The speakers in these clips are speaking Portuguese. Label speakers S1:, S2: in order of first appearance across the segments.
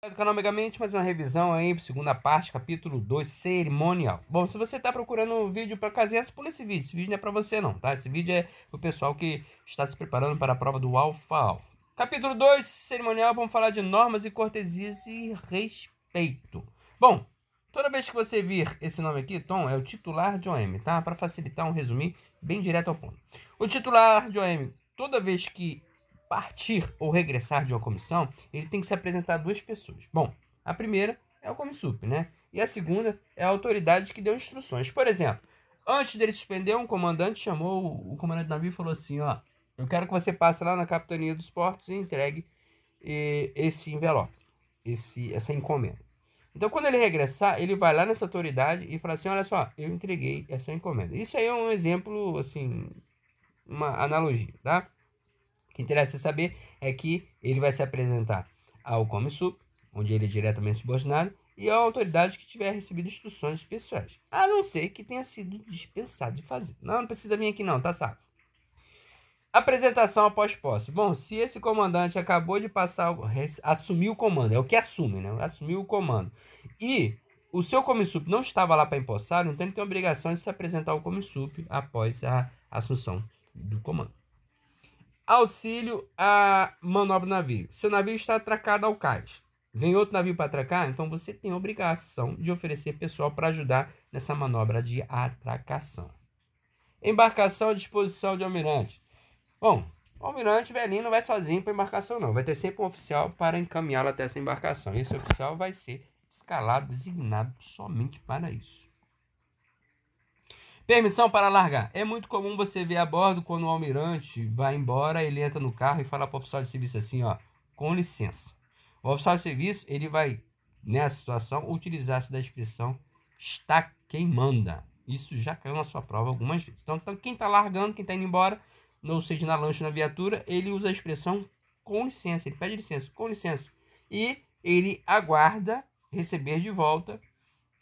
S1: Economicamente, mais uma revisão aí, segunda parte, capítulo 2, cerimonial. Bom, se você está procurando um vídeo para casinhas, pula esse vídeo. Esse vídeo não é para você não, tá? Esse vídeo é o pessoal que está se preparando para a prova do Alfa Alfa. Capítulo 2, cerimonial, vamos falar de normas e cortesias e respeito. Bom, toda vez que você vir esse nome aqui, Tom, é o titular de OM, tá? Para facilitar um resumir bem direto ao ponto. O titular de OM, toda vez que partir ou regressar de uma comissão, ele tem que se apresentar a duas pessoas. Bom, a primeira é o Comisup, né? E a segunda é a autoridade que deu instruções. Por exemplo, antes dele suspender, um comandante chamou o comandante do navio e falou assim: ó, eu quero que você passe lá na capitania dos portos e entregue eh, esse envelope, esse, essa encomenda. Então, quando ele regressar, ele vai lá nessa autoridade e fala assim: olha só, eu entreguei essa encomenda. Isso aí é um exemplo, assim, uma analogia, tá? que interessa é saber é que ele vai se apresentar ao Comisup, onde ele é diretamente subordinado, e à autoridade que tiver recebido instruções pessoais, a não ser que tenha sido dispensado de fazer. Não, não precisa vir aqui não, tá safo. Apresentação após posse. Bom, se esse comandante acabou de passar, assumiu o comando, é o que assume, né? Assumiu o comando. E o seu comissup não estava lá para empossar, então ele tem a obrigação de se apresentar ao comissup após a assunção do comando. Auxílio à manobra do navio. Seu navio está atracado ao cais. Vem outro navio para atracar, então você tem a obrigação de oferecer pessoal para ajudar nessa manobra de atracação. Embarcação à disposição de almirante. Bom, o almirante velhinho não vai sozinho para a embarcação, não. Vai ter sempre um oficial para encaminhá-lo até essa embarcação. E esse oficial vai ser escalado, designado somente para isso. Permissão para largar. É muito comum você ver a bordo quando o almirante vai embora, ele entra no carro e fala para o oficial de serviço assim, ó, com licença. O oficial de serviço, ele vai, nessa situação, utilizar-se da expressão está quem manda. Isso já caiu na sua prova algumas vezes. Então, então quem está largando, quem está indo embora, ou seja, na lancha na viatura, ele usa a expressão com licença, ele pede licença, com licença. E ele aguarda receber de volta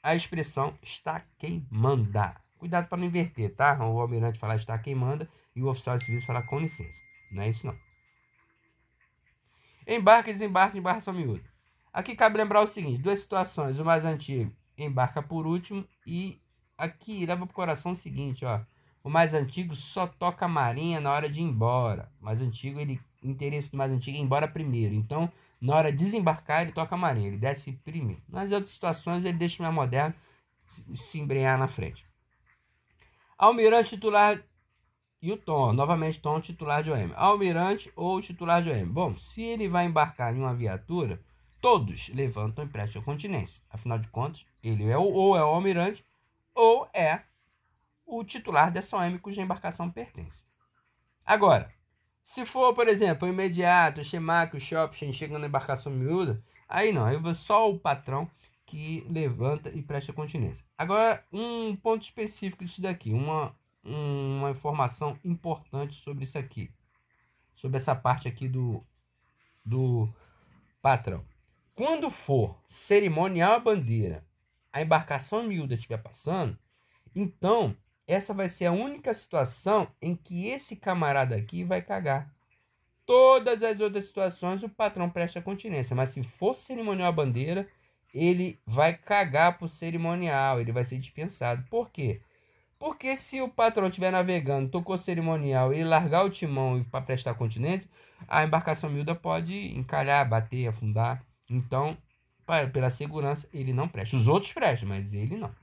S1: a expressão está quem manda. Cuidado para não inverter, tá? O almirante falar está quem manda e o oficial de serviço falar com licença. Não é isso não. Embarque, desembarque, embarque só miúdo. Aqui cabe lembrar o seguinte, duas situações. O mais antigo embarca por último e aqui leva para o coração o seguinte, ó. O mais antigo só toca marinha na hora de ir embora. O mais antigo, ele interesse do mais antigo é ir embora primeiro. Então, na hora de desembarcar, ele toca marinha, ele desce primeiro. Nas outras situações, ele deixa o mais moderno se embrenhar na frente. Almirante titular e o Tom, novamente Tom titular de OM. Almirante ou titular de OM. Bom, se ele vai embarcar em uma viatura, todos levantam empréstimo à continência. Afinal de contas, ele é ou é o almirante ou é o titular dessa OM cuja embarcação pertence. Agora, se for, por exemplo, o imediato, o Schemack, o Shopchen chegando na embarcação miúda, aí não, aí só o patrão que levanta e presta continência. Agora, um ponto específico disso daqui, uma, uma informação importante sobre isso aqui, sobre essa parte aqui do, do patrão. Quando for cerimonial a bandeira, a embarcação miúda estiver passando, então essa vai ser a única situação em que esse camarada aqui vai cagar. Todas as outras situações o patrão presta continência, mas se for cerimonial a bandeira, ele vai cagar pro cerimonial, ele vai ser dispensado. Por quê? Porque se o patrão estiver navegando, tocou cerimonial e largar o timão para prestar continência, a embarcação miúda pode encalhar, bater, afundar. Então, pela segurança, ele não presta. Os outros prestam, mas ele não.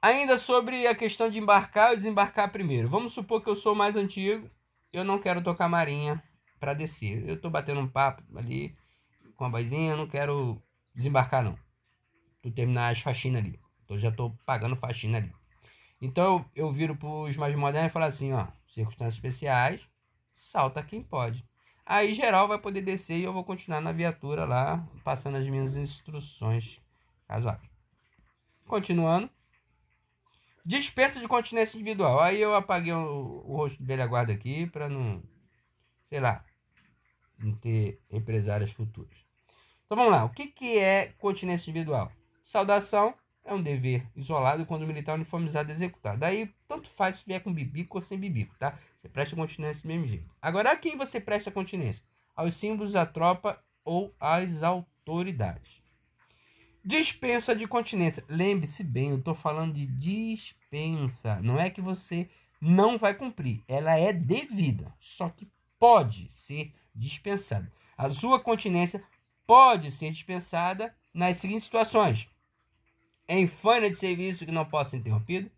S1: Ainda sobre a questão de embarcar ou desembarcar primeiro. Vamos supor que eu sou mais antigo, eu não quero tocar marinha para descer. Eu estou batendo um papo ali, com a boizinha, não quero desembarcar não. Tu terminar as faxinas ali. Então, eu já tô pagando faxina ali. Então eu viro pros mais modernos e falo assim, ó, circunstâncias especiais, salta quem pode. Aí geral vai poder descer e eu vou continuar na viatura lá, passando as minhas instruções. caso Continuando. Dispensa de continência individual. Aí eu apaguei o, o rosto do velha guarda aqui pra não. Sei lá em ter represárias futuras. Então vamos lá, o que, que é continência individual? Saudação é um dever isolado quando o militar uniformizado é executar. Daí, tanto faz se vier com bibico ou sem bibico, tá? Você presta continência do mesmo jeito. Agora, a quem você presta continência? Aos símbolos, à tropa ou às autoridades. Dispensa de continência. Lembre-se bem, eu estou falando de dispensa. Não é que você não vai cumprir. Ela é devida, só que pode ser dispensado. A sua continência pode ser dispensada nas seguintes situações: em falha de serviço que não possa ser interrompido,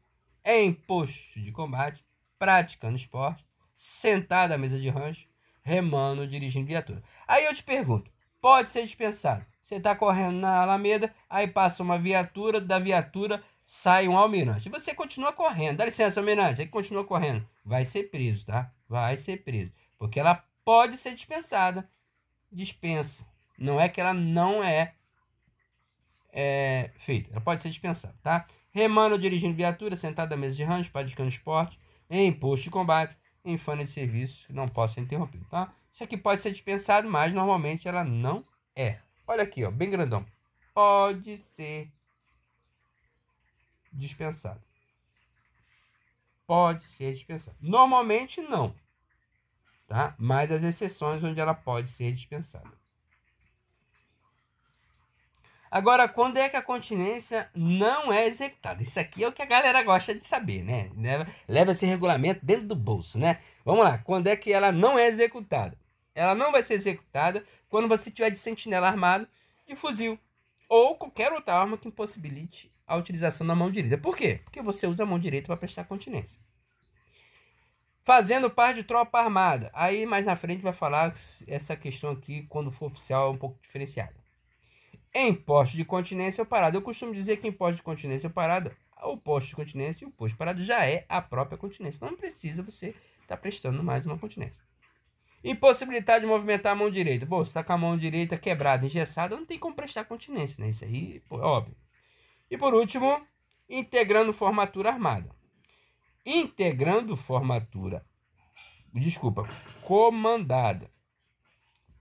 S1: em posto de combate, praticando esporte, sentado à mesa de rancho, remando, dirigindo viatura. Aí eu te pergunto, pode ser dispensado? Você está correndo na Alameda, aí passa uma viatura, da viatura sai um almirante. Você continua correndo, dá licença, almirante, aí continua correndo. Vai ser preso, tá? Vai ser preso. Porque ela pode ser dispensada. Dispensa. Não é que ela não é, é feita. Ela pode ser dispensada, tá? Remando dirigindo viatura, sentado à mesa de rancho, praticando esporte, em posto de combate, em fana de serviço, não possa ser interrompido, tá? Isso aqui pode ser dispensado, mas normalmente ela não é. Olha aqui, ó, bem grandão. Pode ser dispensado. Pode ser dispensado. Normalmente não tá? mas as exceções onde ela pode ser dispensada. Agora, quando é que a continência não é executada? Isso aqui é o que a galera gosta de saber, né? Leva, leva esse regulamento dentro do bolso, né? Vamos lá, quando é que ela não é executada? Ela não vai ser executada quando você tiver de sentinela armado, de fuzil ou qualquer outra arma que impossibilite a utilização da mão direita. Por quê? Porque você usa a mão direita para prestar continência fazendo parte de tropa armada. Aí mais na frente vai falar essa questão aqui, quando for oficial, é um pouco diferenciada. Em posto de continência ou parada. Eu costumo dizer que em posto de continência ou parada, o posto de continência e o posto de parada já é a própria continência. Então, não precisa você estar tá prestando mais uma continência. Impossibilidade de movimentar a mão direita. Bom, você está com a mão direita quebrada, engessada, não tem como prestar continência, né? Isso aí, pô, é óbvio. E por último, integrando formatura armada integrando formatura, desculpa, comandada.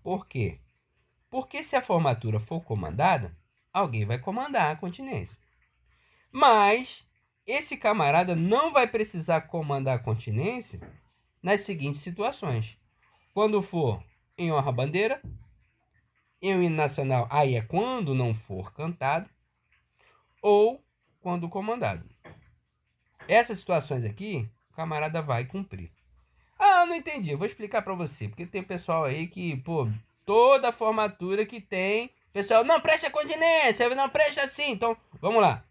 S1: Por quê? Porque se a formatura for comandada, alguém vai comandar a continência. Mas esse camarada não vai precisar comandar a continência nas seguintes situações. Quando for em honra bandeira, em um hino nacional, aí é quando não for cantado, ou quando comandado. Essas situações aqui, o camarada vai cumprir. Ah, não entendi. Eu vou explicar para você, porque tem pessoal aí que, pô, toda formatura que tem, pessoal, não presta continência, não presta assim. Então, vamos lá.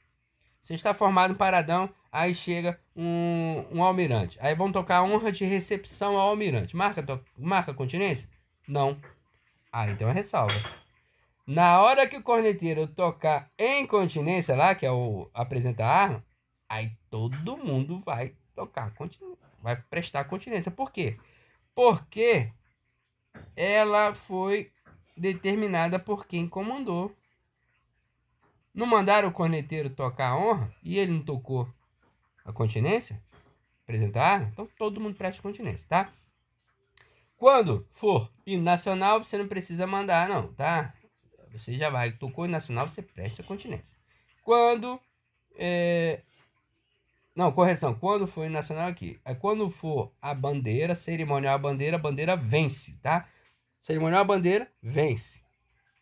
S1: Você está formado em paradão, aí chega um, um almirante. Aí vão tocar honra de recepção ao almirante. Marca, marca continência? Não. Ah, então é ressalva. Na hora que o corneteiro tocar em continência lá, que é o apresentar a arma, Aí todo mundo vai tocar, vai prestar continência. Por quê? Porque ela foi determinada por quem comandou. Não mandaram o corneteiro tocar a honra e ele não tocou a continência? Apresentaram? Então todo mundo presta continência, tá? Quando for internacional nacional, você não precisa mandar, não, tá? Você já vai, tocou hino nacional, você presta continência. Quando é, não, correção. Quando for nacional aqui. É quando for a bandeira, cerimonial a bandeira, a bandeira vence, tá? Cerimonial a bandeira vence.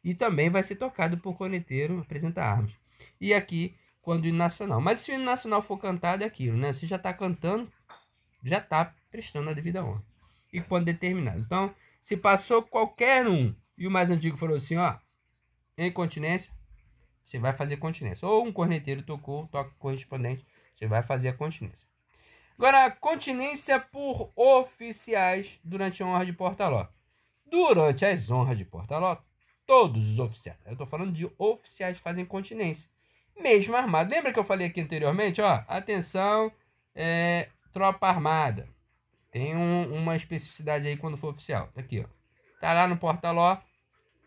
S1: E também vai ser tocado por corneteiro apresentar armas. E aqui, quando o hino nacional. Mas se o hino nacional for cantado, é aquilo, né? Se já está cantando, já está prestando a devida honra. E quando determinado. Então, se passou qualquer um e o mais antigo falou assim, ó, em continência, você vai fazer continência. Ou um corneteiro tocou, toca correspondente você vai fazer a continência. Agora, continência por oficiais durante a honra de porta-ló. Durante as honras de porta-ló, todos os oficiais, eu estou falando de oficiais fazem continência, mesmo armado. Lembra que eu falei aqui anteriormente? Ó, atenção, é, tropa armada. Tem um, uma especificidade aí quando for oficial. Aqui, ó. Tá lá no porta-ló,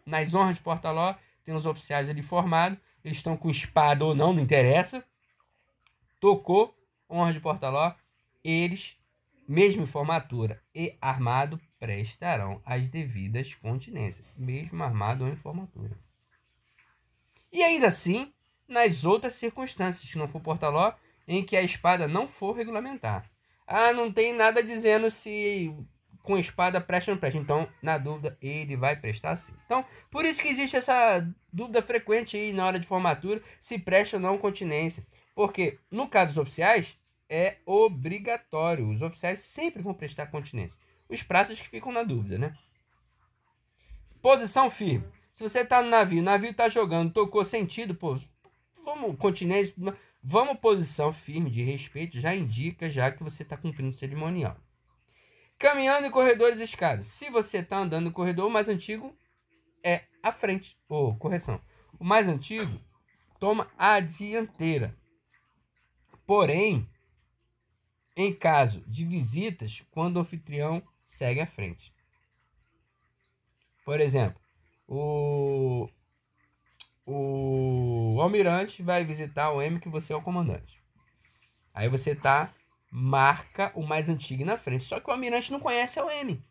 S1: nas honras de porta-ló, tem os oficiais ali formados. Eles estão com espada ou não, não interessa tocou honra de porta-ló, eles, mesmo em formatura e armado, prestarão as devidas continências, mesmo armado ou em formatura. E ainda assim, nas outras circunstâncias, que não for porta-ló, em que a espada não for regulamentar. Ah, não tem nada dizendo se com espada presta ou não presta. Então, na dúvida, ele vai prestar sim. Então, por isso que existe essa dúvida frequente aí na hora de formatura, se presta ou não continência. Porque, no caso dos oficiais, é obrigatório. Os oficiais sempre vão prestar continência. Os praças que ficam na dúvida, né? Posição firme. Se você está no navio, o navio está jogando, tocou sentido, pô, vamos continência, vamos posição firme de respeito, já indica já que você está cumprindo o cerimonial. Caminhando em corredores e escadas. Se você está andando no corredor, o mais antigo é a frente, ou oh, correção. O mais antigo toma a dianteira. Porém, em caso de visitas, quando o anfitrião segue à frente. Por exemplo, o, o almirante vai visitar o M que você é o comandante. Aí você tá marca o mais antigo na frente. Só que o almirante não conhece o M.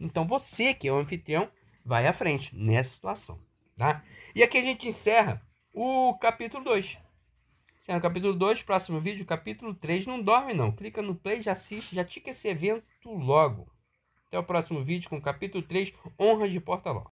S1: Então você, que é o anfitrião, vai à frente nessa situação, tá? E aqui a gente encerra o capítulo 2. Será no capítulo 2, próximo vídeo, capítulo 3. Não dorme não, clica no play, já assiste, já tica esse evento logo. Até o próximo vídeo com o capítulo 3, Honras de Porta-Ló.